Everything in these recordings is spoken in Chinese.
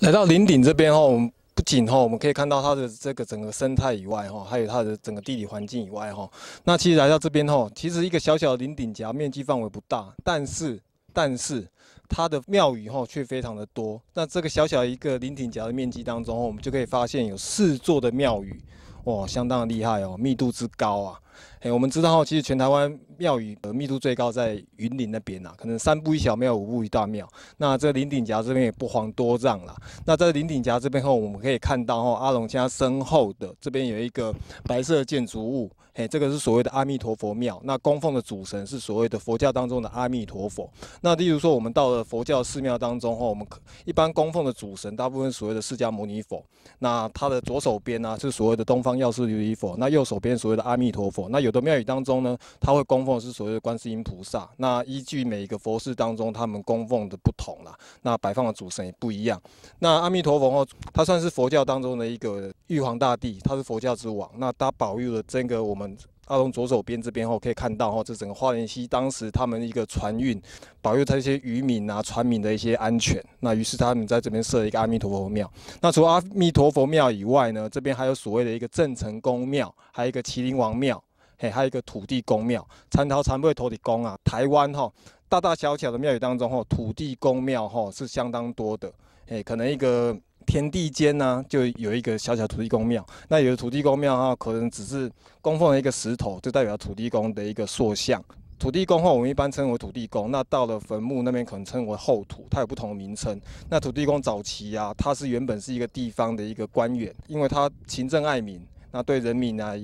来到林顶这边哈，我们不仅哈我们可以看到它的这个整个生态以外哈，还有它的整个地理环境以外哈。那其实来到这边哈，其实一个小小的林顶夹面积范围不大，但是但是它的庙宇哈却非常的多。那这个小小一个林顶夹的面积当中，我们就可以发现有四座的庙宇，哇，相当厉害哦，密度之高啊。哎，我们知道其实全台湾庙宇呃密度最高在云林那边呐，可能三步一小庙，五步一大庙。那这林顶夹这边也不遑多让了。那在林顶夹这边后，我们可以看到哈，阿龙家身后的这边有一个白色建筑物，哎，这个是所谓的阿弥陀佛庙。那供奉的主神是所谓的佛教当中的阿弥陀佛。那例如说我们到了佛教寺庙当中后，我们一般供奉的主神大部分所谓的释迦牟尼佛。那他的左手边呢是所谓的东方药师琉璃佛，那右手边所谓的阿弥陀佛。那有的庙宇当中呢，它会供奉是所谓的观世音菩萨。那依据每一个佛寺当中他们供奉的不同啦，那摆放的主神也不一样。那阿弥陀佛哦，它算是佛教当中的一个玉皇大帝，他是佛教之王。那他保佑了整个我们阿龙左手边这边后可以看到哦，这整个花莲溪当时他们一个船运保佑他一些渔民啊、船民的一些安全。那于是他们在这边设一个阿弥陀佛庙。那除阿弥陀佛庙以外呢，这边还有所谓的一个郑成功庙，还有一个麒麟王庙。哎，还有一个土地公庙，桃陶不废土地公啊！台湾哈，大大小小的庙宇当中哈，土地公庙哈是相当多的。哎，可能一个田地间呢，就有一个小小土地公庙。那有土地公庙哈，可能只是供奉一个石头，就代表土地公的一个塑像。土地公哈，我们一般称为土地公。那到了坟墓那边，可能称为后土，它有不同的名称。那土地公早期啊，它是原本是一个地方的一个官员，因为他勤政爱民，那对人民呢。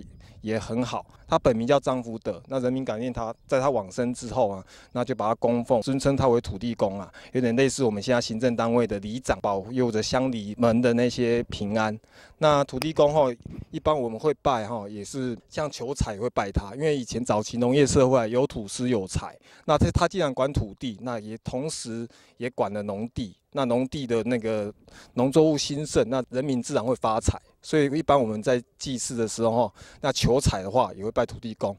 也很好，他本名叫张福德，那人民感念他在他往生之后啊，那就把他供奉，尊称他为土地公啊，有点类似我们现在行政单位的里长，保佑着乡里门的那些平安。那土地公后，一般我们会拜哈，也是像求财会拜他，因为以前早期农业社会有土司有财，那他他既然管土地，那也同时也管了农地。那农地的那个农作物兴盛，那人民自然会发财。所以一般我们在祭祀的时候，那求财的话，也会拜土地公。